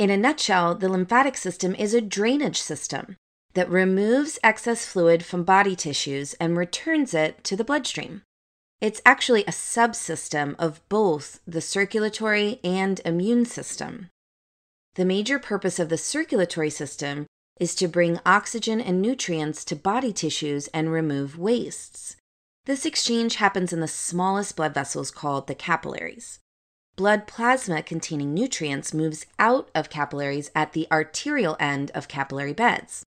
In a nutshell, the lymphatic system is a drainage system that removes excess fluid from body tissues and returns it to the bloodstream. It's actually a subsystem of both the circulatory and immune system. The major purpose of the circulatory system is to bring oxygen and nutrients to body tissues and remove wastes. This exchange happens in the smallest blood vessels called the capillaries blood plasma containing nutrients moves out of capillaries at the arterial end of capillary beds,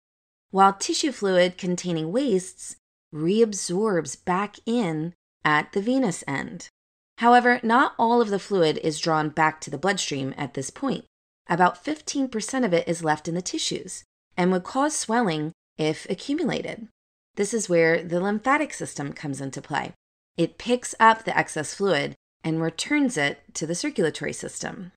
while tissue fluid containing wastes reabsorbs back in at the venous end. However, not all of the fluid is drawn back to the bloodstream at this point. About 15% of it is left in the tissues and would cause swelling if accumulated. This is where the lymphatic system comes into play. It picks up the excess fluid and returns it to the circulatory system.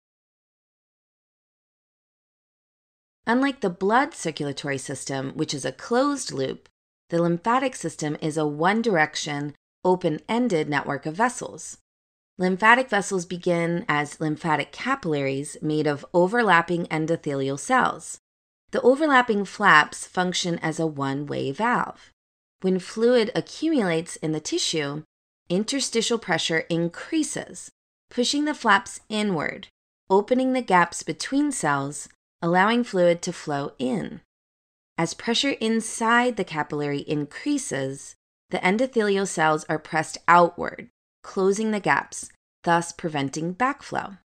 Unlike the blood circulatory system, which is a closed loop, the lymphatic system is a one direction, open ended network of vessels. Lymphatic vessels begin as lymphatic capillaries made of overlapping endothelial cells. The overlapping flaps function as a one way valve. When fluid accumulates in the tissue, interstitial pressure increases, pushing the flaps inward, opening the gaps between cells, allowing fluid to flow in. As pressure inside the capillary increases, the endothelial cells are pressed outward, closing the gaps, thus preventing backflow.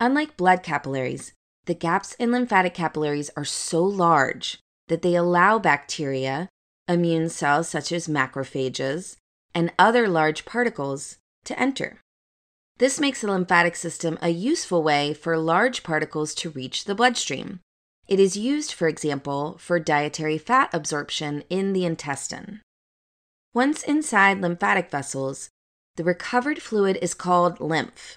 Unlike blood capillaries, the gaps in lymphatic capillaries are so large that they allow bacteria, immune cells such as macrophages, and other large particles to enter. This makes the lymphatic system a useful way for large particles to reach the bloodstream. It is used, for example, for dietary fat absorption in the intestine. Once inside lymphatic vessels, the recovered fluid is called lymph.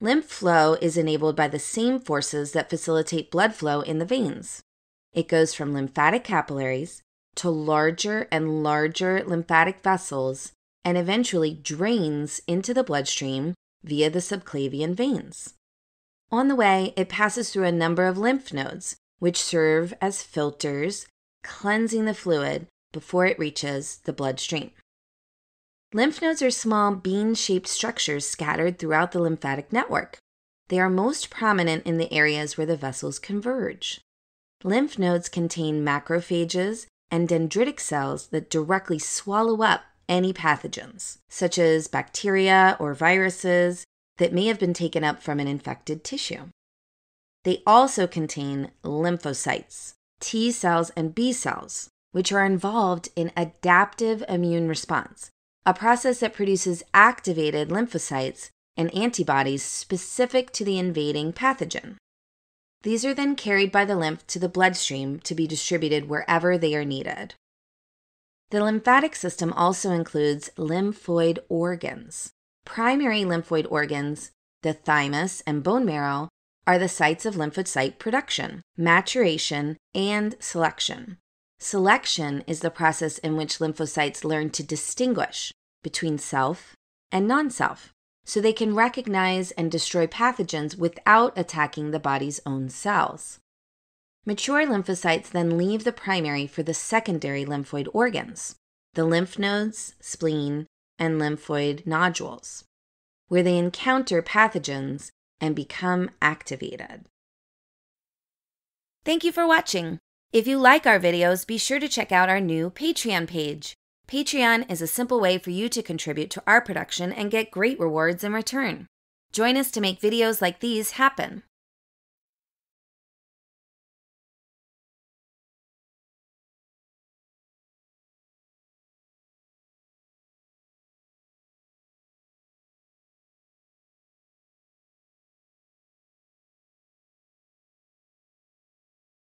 Lymph flow is enabled by the same forces that facilitate blood flow in the veins. It goes from lymphatic capillaries to larger and larger lymphatic vessels and eventually drains into the bloodstream via the subclavian veins. On the way, it passes through a number of lymph nodes, which serve as filters, cleansing the fluid before it reaches the bloodstream. Lymph nodes are small bean shaped structures scattered throughout the lymphatic network. They are most prominent in the areas where the vessels converge. Lymph nodes contain macrophages and dendritic cells that directly swallow up any pathogens, such as bacteria or viruses, that may have been taken up from an infected tissue. They also contain lymphocytes, T cells, and B cells, which are involved in adaptive immune response, a process that produces activated lymphocytes and antibodies specific to the invading pathogen. These are then carried by the lymph to the bloodstream to be distributed wherever they are needed. The lymphatic system also includes lymphoid organs. Primary lymphoid organs, the thymus and bone marrow, are the sites of lymphocyte production, maturation, and selection. Selection is the process in which lymphocytes learn to distinguish between self and non self, so they can recognize and destroy pathogens without attacking the body's own cells. Mature lymphocytes then leave the primary for the secondary lymphoid organs, the lymph nodes, spleen, and lymphoid nodules, where they encounter pathogens and become activated. Thank you for watching. If you like our videos, be sure to check out our new Patreon page. Patreon is a simple way for you to contribute to our production and get great rewards in return. Join us to make videos like these happen.